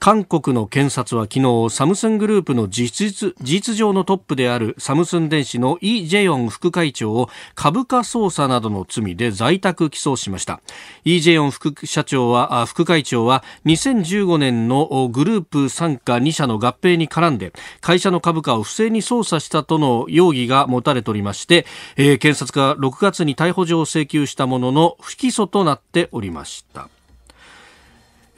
韓国の検察は昨日サムスングループの事実事実上のトップであるサムスン電子のイ・ジェヨン副会長を株価操作などの罪で在宅起訴しましたイ・ジェヨン副社長は副会長は2015年のグループ参加2社の合併に絡んで会社の株価を不正に操作したとの容疑が持たれておりまして、えー、検察が6月に逮捕状を請求したものの不起訴となっておりました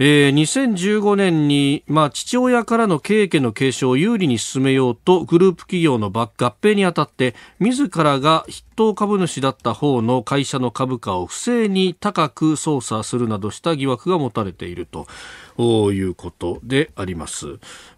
えー、2015年に、まあ、父親からの経営の継承を有利に進めようとグループ企業の合併にあたって自らが筆頭株主だった方の会社の株価を不正に高く操作するなどした疑惑が持たれているとということであります。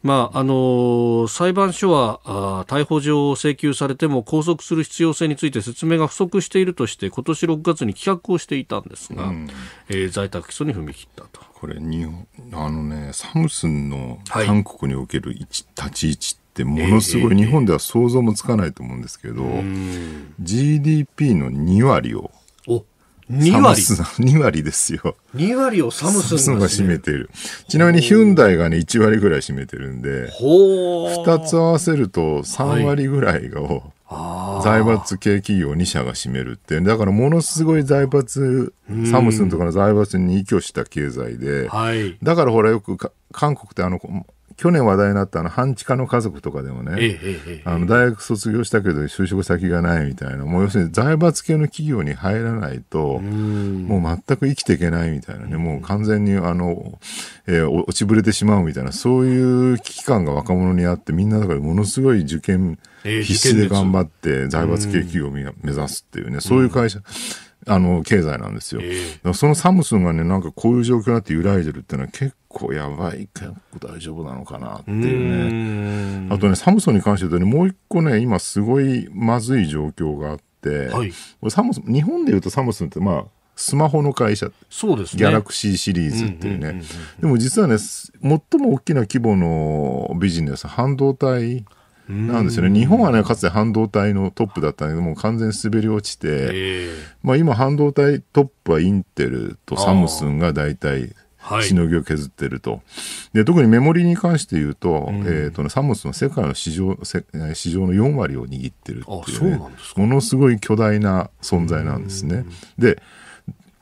まあ、あの裁判所はあ逮捕状を請求されても拘束する必要性について説明が不足しているとして今年6月に棄却をしていたんですが、うん、えー、在宅起訴に踏み切ったと。これ日本あの、ね、サムスンの韓国における位置、はい、立ち位置ってものすごい日本では想像もつかないと思うんですけど、えー、GDP の2割を2割 ?2 割ですよ。2割をサムスンがが占めてる。ちなみにヒュンダイがね、1割ぐらい占めてるんで、2つ合わせると3割ぐらいを、財閥系企業2社が占めるって、だからものすごい財閥、サムスンとかの財閥に依拠した経済で、はい、だからほらよく韓国ってあの、去年話題になったあの半地下の家族とかでもね、えええ、あの大学卒業したけど就職先がないみたいなもう要するに財閥系の企業に入らないともう全く生きていけないみたいなねもう完全にあの、えー、落ちぶれてしまうみたいなそういう危機感が若者にあってみんなだからものすごい受験必死で頑張って財閥系企業を目指すっていうねそういう会社。あの、経済なんですよ。えー、そのサムスンがね、なんかこういう状況になって揺らいでるっていうのは結構やばい、結構大丈夫なのかなっていうね。うあとね、サムソンに関して言うとね、もう一個ね、今すごいまずい状況があって、はい、サムソン、日本でいうとサムソンって、まあ、スマホの会社そうです、ね、ギャラクシーシリーズっていうね、でも実はね最も大きな規模のビジネス半導体なんですよね日本はねかつて半導体のトップだったんだけども完全に滑り落ちて、まあ、今半導体トップはインテルとサムスンが大体しのぎを削ってると、はい、で特にメモリに関して言うとうん、えーとね、サムスの世界の市場市場の4割を握ってるっていう、ものすごい巨大な存在なんですね。で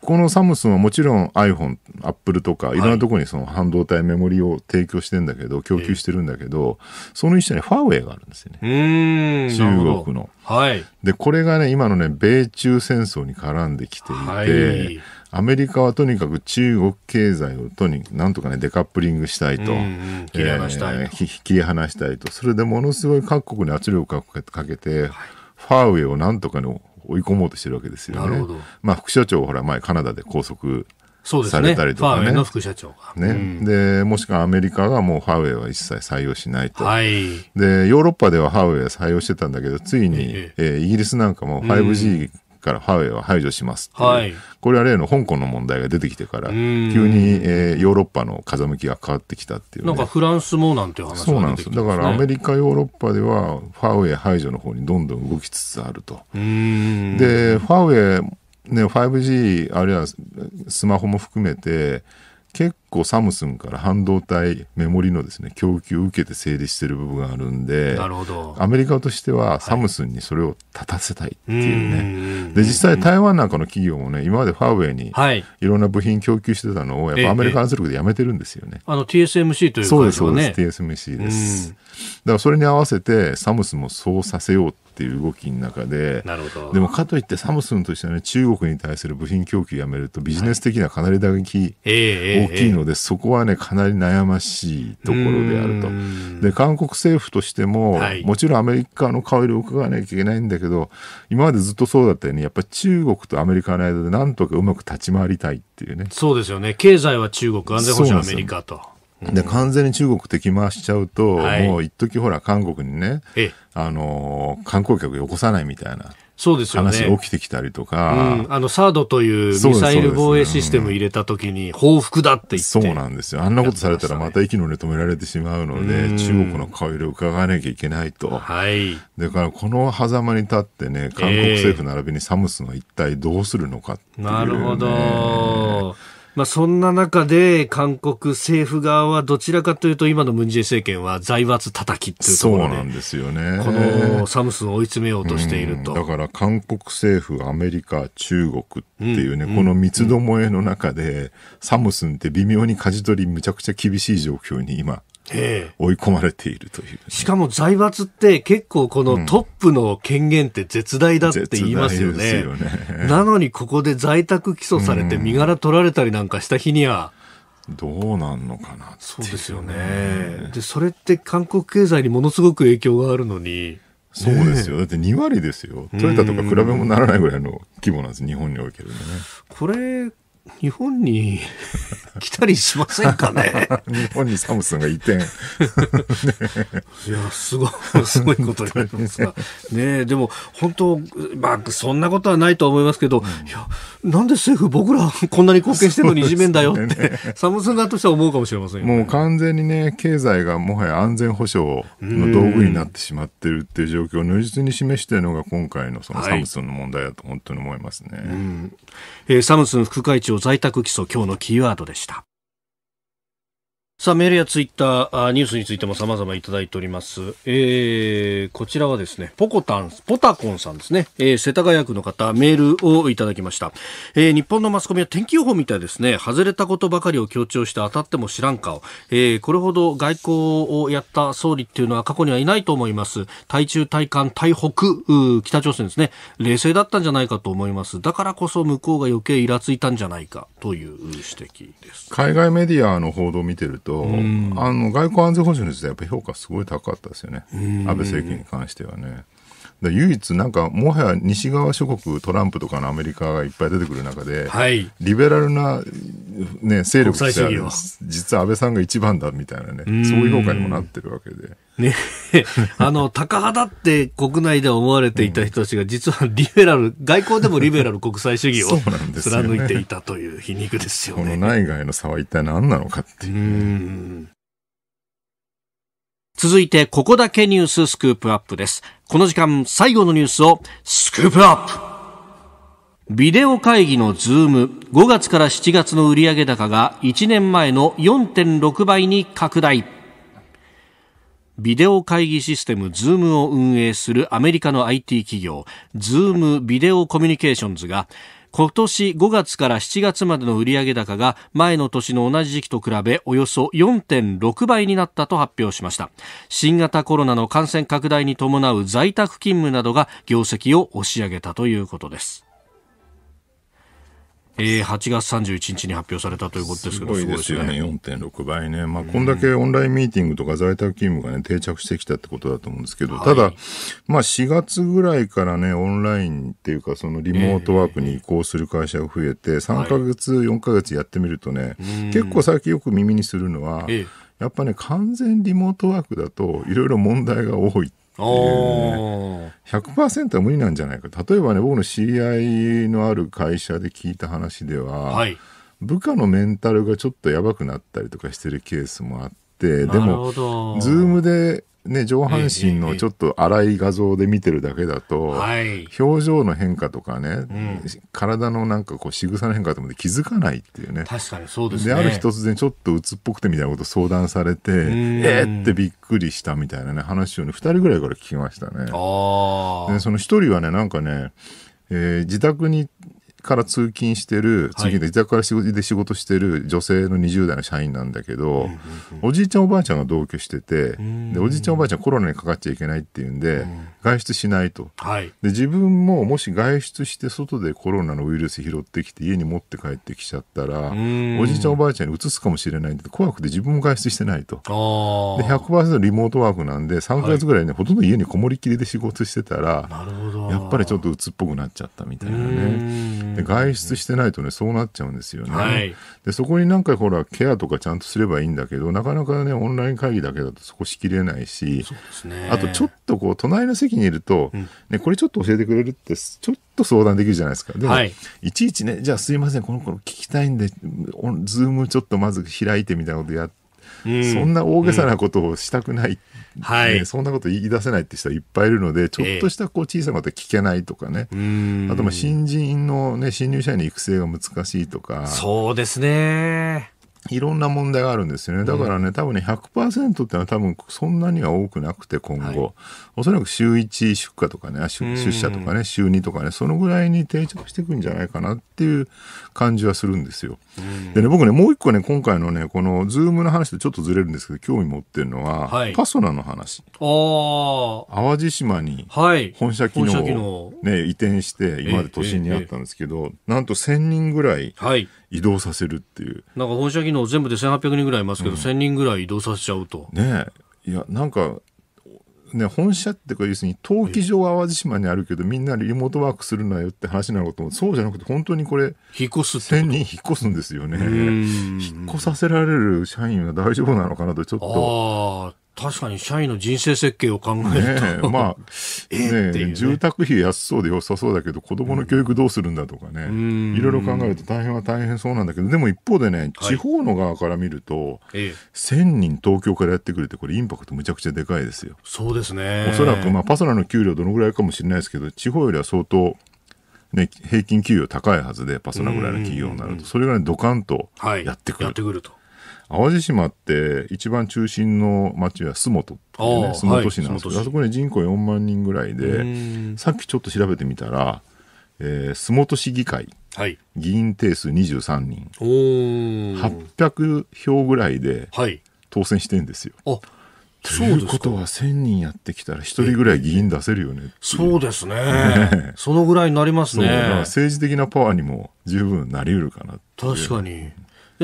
このサムスンはもちろん iPhone、Apple とかいろんなところにその半導体メモリを提供してんだけど、はい、供給してるんだけど、その一緒にファーウェイがあるんですよね。中国の。はい。で、これがね、今のね、米中戦争に絡んできていて、はいアメリカはとにかく中国経済をとになんとかねデカップリングしたいと、切り離したいとそれでものすごい各国に圧力をかけて、ファーウェイをなんとかに追い込もうとしてるわけですよなるほど。まあ副所長ほら前カナダで拘束そうですさね。れたりとかねでもしくはアメリカがもうファーウェイは一切採用しないと、はい。でヨーロッパではファーウェイは採用してたんだけどついに、えええーイギリスなんかも 5G からファーウェイは排除しますはい、これは例の香港の問題が出てきてから急に、えー、ヨーロッパの風向きが変わってきたっていう、ね、なんかフランスもなんていう話が出てきて、ね、そうなんですだからアメリカヨーロッパではファーウェイ排除の方にどんどん動きつつあるとでファーウェイね 5G あるいはスマホも含めて結構サムスンから半導体メモリのですね供給を受けて整理している部分があるんでなるほどアメリカとしてはサムスンにそれを立たせたいっていうね、はい、で実際台湾なんかの企業もね今までファーウェイにいろんな部品供給してたのをやっぱアメリカの圧力でやめてるんですよね、あの TSMC という会ね、そうですそうです TSMC ですだからそれに合わせてサムスンもそうさせようっていう動きの中ででもかといってサムスンとしてはね中国に対する部品供給やめるとビジネス的にはかなり打撃大きいので、はいええので、そこはね、かなり悩ましいところであると。で、韓国政府としても、はい、もちろんアメリカの顔色を伺わなきゃいけないんだけど、今までずっとそうだったように、やっぱり中国とアメリカの間でなんとかうまく立ち回りたいっていうね。そうですよね。経済は中国、安全保障アメリカと。で完全に中国敵回しちゃうと、はい、もう一時ほら韓国にね、あの観光客よこさないみたいなそうですよね、話が起きてきたりとか、うん、あのサードというミサイル防衛システム入れた時に報復だって言ってそうなんですよあんなことされたらまた息の根止められてしまうので、中国の顔色を伺わなきゃいけないと、はい、だからこの狭間に立ってね韓国政府並びにサムスンは一体どうするのかっていう、ね、なるほどまあ、そんな中で韓国政府側はどちらかというと今のムン・ジェイン政権は財閥叩きというところでそうなんですよねこのサムスンを追い詰めようとしていると、だから韓国政府、アメリカ、中国っていうね、うん、この三つどもえの中で、うん、サムスンって微妙に舵取りむちゃくちゃ厳しい状況に今追い込まれているという、ね、しかも財閥って結構このトップの権限って絶大だって言いますよね。よねなのにここで在宅起訴されて身柄取られたりなんかした日には、どうなんのかな、ね、そうですよね。で、それって韓国経済にものすごく影響があるのに。そうですよ。だって2割ですよ。トヨタとか比べもならないぐらいの規模なんです、日本におけるね。これ、日本に来たりしませんかね 日本にサムスンが移転 いやすごいすごいことになりますが ねでも本当まあそんなことはないと思いますけど、うん、いやなんで政府僕らこんなに貢献してるのにいじめんだよって、ね、サムスン側としては思うかもしれません、ね、もう完全にね経済がもはや安全保障の道具になってしまってるっていう状況を如実に示しているのが今回のそのサムスンの問題だと本当に思いますね、はい、えー、サムスン副会長上在宅起訴今日のキーワードでした。さあ、メールやツイッター、ニュースについても様々いただいております。えー、こちらはですね、ポコタン、ポタコンさんですね、えー、世田谷区の方、メールをいただきました。えー、日本のマスコミは天気予報みたいですね、外れたことばかりを強調して当たっても知らん顔。えー、これほど外交をやった総理っていうのは過去にはいないと思います。対中、対韓、対北、北朝鮮ですね、冷静だったんじゃないかと思います。だからこそ向こうが余計イラついたんじゃないかという指摘です。海外メディアの報道を見てると、と、あの外交安全保障ついてやっぱ評価すごい高かったですよね安倍政権に関してはね。唯一、なんかもはや西側諸国、トランプとかのアメリカがいっぱい出てくる中で、はい、リベラルな、ね、勢力として実は安倍さんが一番だみたいなね、そういう評価にもなってるわけで。ね、あの、高派だって国内で思われていた人たちが、実はリベラル、外交でもリベラル国際主義を貫いていたという皮肉ですよね。よねこの内外の差は一体何なのかっていう。う続いて、ここだけニューススクープアップです。この時間最後のニュースをスクープアップビデオ会議のズーム5月から7月の売上高が1年前の4.6倍に拡大ビデオ会議システムズームを運営するアメリカの IT 企業ズームビデオコミュニケーションズが今年5月から7月までの売上高が前の年の同じ時期と比べおよそ4.6倍になったと発表しました新型コロナの感染拡大に伴う在宅勤務などが業績を押し上げたということですえー、8月31日に発表されたということですけど、すごいですよね、ね4.6倍ね、まあ、こんだけオンラインミーティングとか在宅勤務が、ね、定着してきたってことだと思うんですけど、はい、ただ、まあ、4月ぐらいからね、オンラインっていうか、そのリモートワークに移行する会社が増えて、3か月、4か月やってみるとね、結構最近よく耳にするのは、やっぱね、完全リモートワークだと、いろいろ問題が多いっ100%は無理なんじゃないか例えばね僕の知り合いのある会社で聞いた話では、はい、部下のメンタルがちょっとやばくなったりとかしてるケースもあってでもズームでね、上半身のちょっと粗い画像で見てるだけだと、えええ、表情の変化とかね、はい、体のなんかこう仕草の変化とかで気づかないっていうね確かにそうですねである日突然ちょっと鬱っぽくてみたいなこと相談されてえっってびっくりしたみたいなね話をね2人ぐらいから聞きましたね。でその1人はねなんかねえー、自宅にから通勤してる、通勤で自宅から仕事で仕事してる女性の20代の社員なんだけど、おじいちゃんおばあちゃんが同居してて、でおじいちゃんおばあちゃんコロナにかかっちゃいけないっていうんで、外出しないと、で自分ももし外出して外でコロナのウイルス拾ってきて家に持って帰ってきちゃったら、おじいちゃんおばあちゃんにうつすかもしれないって怖くて自分も外出してないと。で100%リモートワークなんで3か月ぐらいね、ほとんど家にこもりきりで仕事してたら。なるほどやっぱりちょっと鬱っぽくなっちゃったみたいなねで外出してないとねそうなっちゃうんですよね、はい、でそこになんかほらケアとかちゃんとすればいいんだけどなかなかねオンライン会議だけだとそこしきれないし、ね、あとちょっとこう隣の席にいると、うん、ね、これちょっと教えてくれるってちょっと相談できるじゃないですかでも、はい、いちいちねじゃあすいませんこの子の聞きたいんでズームちょっとまず開いてみたいなことやって。うん、そんな大げさなことをしたくないっはい、ね、そんなこと言い出せないって人はいっぱいいるので、ちょっとしたこう小さなこと聞けないとかね、えー、あとも新人の、ね、新入社員の育成が難しいとか。そうですね。いろんな問題があるんですよね。だからね、多分ね、100%ってのは多分そんなには多くなくて、今後、はい。おそらく週1出荷とかね、出出社とかね、週2とかね、そのぐらいに定着していくんじゃないかなっていう感じはするんですよ。でね、僕ね、もう一個ね、今回のね、この、ズームの話とちょっとずれるんですけど、興味持ってるのは、はい、パソナの話。ああ。淡路島に、本社機能をね、移転して、今まで都心にあったんですけど、ええなんと1000人ぐらい、はい移動させるっていうなんか本社機能全部で1800人ぐらいいますけど、うん、1000人ぐらい移動させちゃうとねいやなんかね、本社ってか要するに登記上は淡路島にあるけどみんなリモートワークするなよって話なのかと思うそうじゃなくて本当にこれ引っ越す1000人引っ越すんですよね引っ越させられる社員は大丈夫なのかなとちょっと確かに社員の人生設計を考えると、ね、まあ、えね、住宅費安そうで良さそうだけど子どもの教育どうするんだとかね、いろいろ考えると大変は大変そうなんだけどでも一方でね、地方の側から見ると、1000人東京からやってくれてこれインパクトむちゃくちゃでかいですよ。そうですねおそらく、まあ、パソナの給料どのぐらいかもしれないですけど地方よりは相当ね、平均給与高いはずでパソナぐらいの企業になると、それが、いドカンとやってくる,、はい、やってくると淡路島って一番中心の町は洲本ってね洲本市なんですけど、はい、あそこに人口4万人ぐらいでさっきちょっと調べてみたら、えー、洲本市議会、はい、議員定数23人800票ぐらいで当選してんですよ。はいということは1000人やってきたら1人ぐらい議員出せるよねそうですね、ね、そのぐらいになりますね政治的なパワーにも十分なりうるかな確かに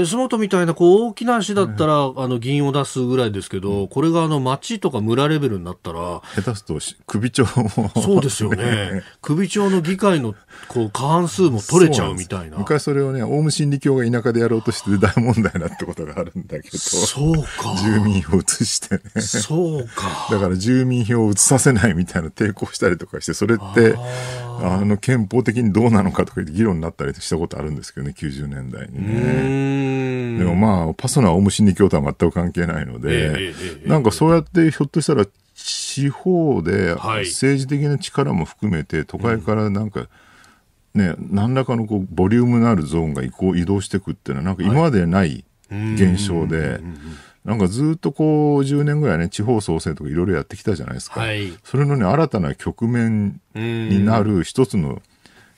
洲本みたいなこう大きな市だったら、あの議員を出すぐらいですけど、これがあの町とか村レベルになったら下手すと首長もそうですよね 首長の議会のこう過半数も取れちゃうみたいな昔それをねオウム真理教が田舎でやろうとして大問題になったことがあるんだけどそうか住民票を移してねそうかだから住民票を移させないみたいな抵抗したりとかしてそれってあの憲法的にどうなのかとか議論になったりしたことあるんですけどね、90年代にね。でもまあ、パソナオウム真理教とは全く関係ないので、なんかそうやってひょっとしたら地方で政治的な力も含めて都会からなんか、ね、何らかのこうボリュームのあるゾーンが移行移動していくっていうのはなんか今までない現象で、はいなんかずっとこう10年ぐらいね、地方創生とかいろいろやってきたじゃないですか。はい、それのね、新たな局面になる一つの、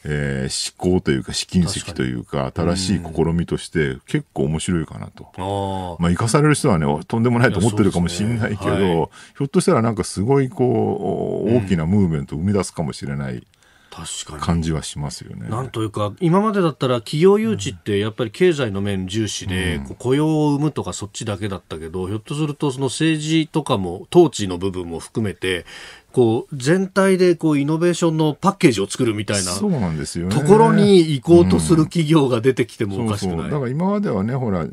えー、思考というか試金石というか新しい試みとして結構面白いかなと。あまあ生かされる人はねとんでもないと思ってるかもしれないけど、ねはい、ひょっとしたらなんかすごいこう大きなムーブメントを生み出すかもしれない。うん感じはしますよね。なんというか、今までだったら企業誘致ってやっぱり経済の面重視で、うん、雇用を生むとかそっちだけだったけど、ひょっとするとその政治とかも統治の部分も含めて、こう全体でこうイノベーションのパッケージを作るみたいなそうなんですよ、ね、ところに行こうとする企業が出てきてもおかしくない、だから今まではねほら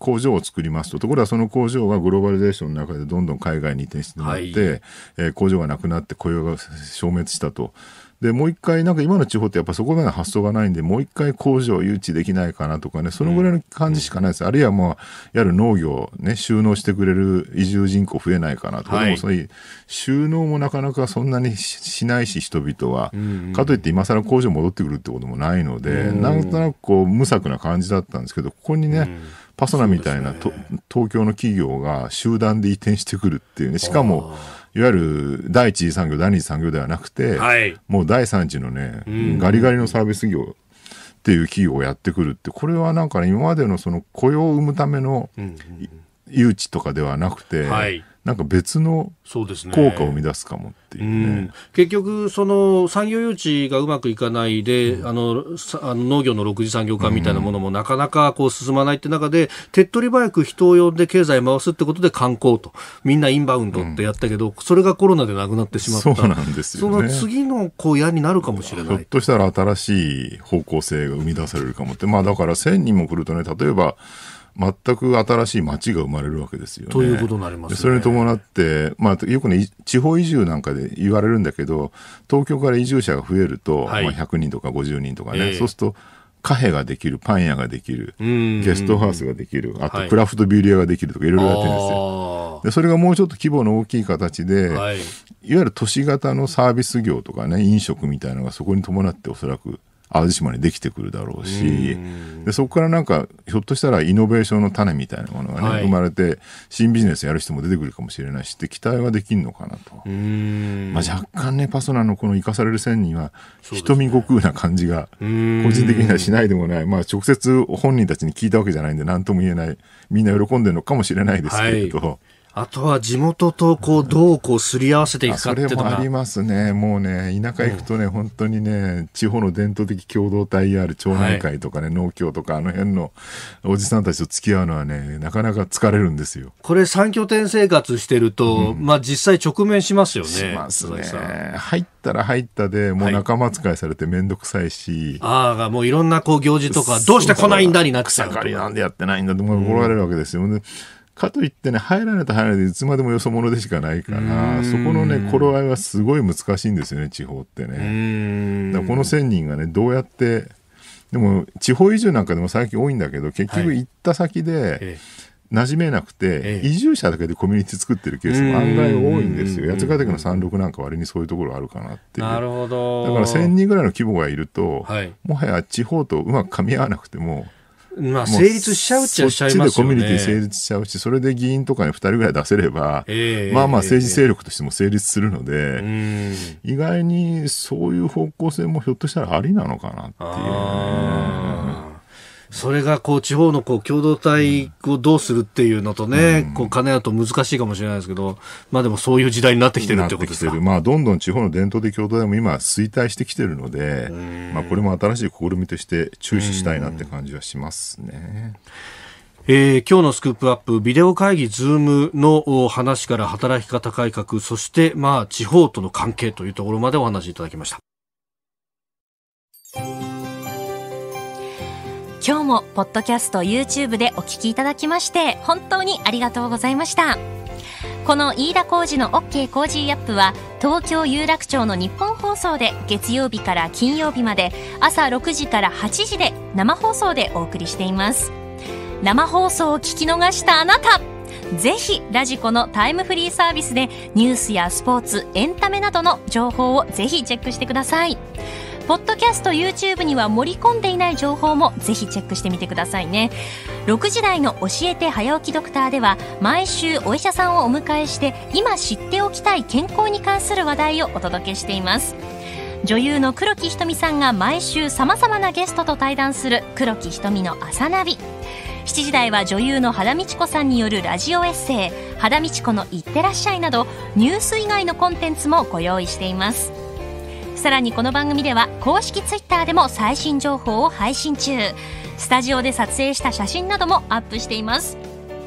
工場を作りますとところがその工場がグローバリゼーションの中でどんどん海外に移転してもらって、はい、えー、工場がなくなって雇用が消滅したと。でもう一回なんか今の地方ってやっぱそこまで発想がないんでもう一回工場を誘致できないかなとかねそのぐらいの感じしかないです、うん、あるいはもう、やる農業ね収納してくれる移住人口増えないかなとか、はい、でもそういう収納もなかなかそんなにしないし人々は、かといって今更工場戻ってくるってこともないので、うん、なんとなくこう無策な感じだったんですけどここにね、うんパソナみたいな、ね、東京の企業が集団で移転してくるっていうねしかもいわゆる第一次産業第二次産業ではなくて、はい、もう第三次のね、うん、ガリガリのサービス業っていう企業をやってくるってこれはなんか、ね、今までのその雇用を生むための誘致とかではなくて、うんうんはい、なんか別の効果を生み出すかもっていう、ねうね、うん、結局、その産業誘致がうまくいかないで、うん、あのあの農業の6次産業化みたいなものもなかなかこう進まないって中で、うん、手っ取り早く人を呼んで経済回すってことで観光と、みんなインバウンドってやったけど、それがコロナでなくなってしまったそうなんですよ、ね、その次のこう矢になるかもしれない。ひょっとしたら新しい方向性が生み出されるかもって、まあ、だから1000人も来るとね、例えば、全く新しい町が生まれるわけですよね。ということになります、ね、それに伴って、まあ、よくね、地方移住なんかで言われるんだけど、東京から移住者が増えると、はい、まあ、100人とか50人とかね、えー、そうすると、カフェができる、パン屋ができる、ゲストハウスができる、あとクラフトビューリアができるとかいろいろやってるんですよ、はい、で。それがもうちょっと規模の大きい形で、はい、いわゆる都市型のサービス業とかね、飲食みたいなのがそこに伴っておそらく淡路島にできてくるだろうし、うでそこからなんかひょっとしたらイノベーションの種みたいなものがね、はい、生まれて新ビジネスやる人も出てくるかもしれないしって期待はできるのかなと、まあ、若干ねパソナのこの生かされる線には瞳悟空な感じが個人的にはしないでもない、まあ、直接本人たちに聞いたわけじゃないんで何とも言えないみんな喜んでるのかもしれないですけれど。はいあとは地元とこうどうこうすり合わせていくかっていうのが、うん、ありますね、もうね、田舎行くとね、うん、本当にね、地方の伝統的共同体ある町内会とかね、はい、農協とか、あの辺のおじさんたちと付き合うのはね、なかなか疲れるんですよこれ、三拠点生活してると、うん、まあ実際、直面しますよね。しますね。入ったら入ったで、もう仲間扱いされて面倒くさいし、はい、ああ、もういろんなこう行事とか、どうして来ないんだになっちゃう。草刈りなんでやってないんだって、怒られるわけですよね。うんかといってね、入らないと入らないで、いつまでもよそ者でしかないから、そこのね、頃合いはすごい難しいんですよね、地方ってね。だこの1000人がね、どうやって、でも地方移住なんかでも最近多いんだけど、結局行った先で、はいええ馴染めなくて、ええ、移住者だけでコミュニティ作ってるケースも案外多いんですよ、八ヶ岳の山麓なんか、割にそういうところあるかなっていう、なるほどだから1000人ぐらいの規模がいると、はい、もはや地方とうまくかみ合わなくても、まあ、成立しちゃうっちゃしちゃいますよね。そっちでコミュニティ成立しちゃうし、それで議員とかに2人ぐらい出せれば、えー、まあまあ政治勢力としても成立するので、えー、意外にそういう方向性もひょっとしたらありなのかなっていう、ね。それがこう地方のこう共同体をどうするっていうのとね、うん、こう兼ね合うと難しいかもしれないですけど、まあでもそういう時代になってきてるってことですかまあどんどん地方の伝統的共同体も今衰退してきてるので、まあこれも新しい試みとして注視したいなって感じはしますね。えー、今日のスクープアップ、ビデオ会議、ズームの話から働き方改革、そして、まあ、地方との関係というところまでお話しいただきました。今日もポッドキャスト YouTube でお聞きいただきまして本当にありがとうございましたこの飯田浩二の OK コージーアップは東京有楽町の日本放送で月曜日から金曜日まで朝6時から8時で生放送でお送りしています生放送を聞き逃したあなたぜひラジコのタイムフリーサービスでニュースやスポーツエンタメなどの情報をぜひチェックしてくださいポッドキャスト YouTube には盛り込んでいない情報もぜひチェックしてみてくださいね6時台の「教えて早起きドクター」では毎週お医者さんをお迎えして今知っておきたい健康に関する話題をお届けしています女優の黒木ひとみさんが毎週さまざまなゲストと対談する黒木ひとみの朝ナビ7時台は女優の原道子さんによるラジオエッセイ「原道子のいってらっしゃい」などニュース以外のコンテンツもご用意していますさらにこの番組では公式 twitter でも最新情報を配信中スタジオで撮影した写真などもアップしています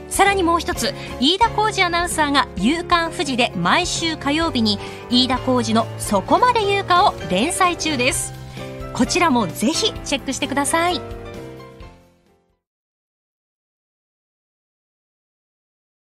さらにもう一つ飯田浩二アナウンサーが「夕刊富士」で毎週火曜日に飯田浩二の「そこまで言うか」を連載中ですこちらもぜひチェックしてください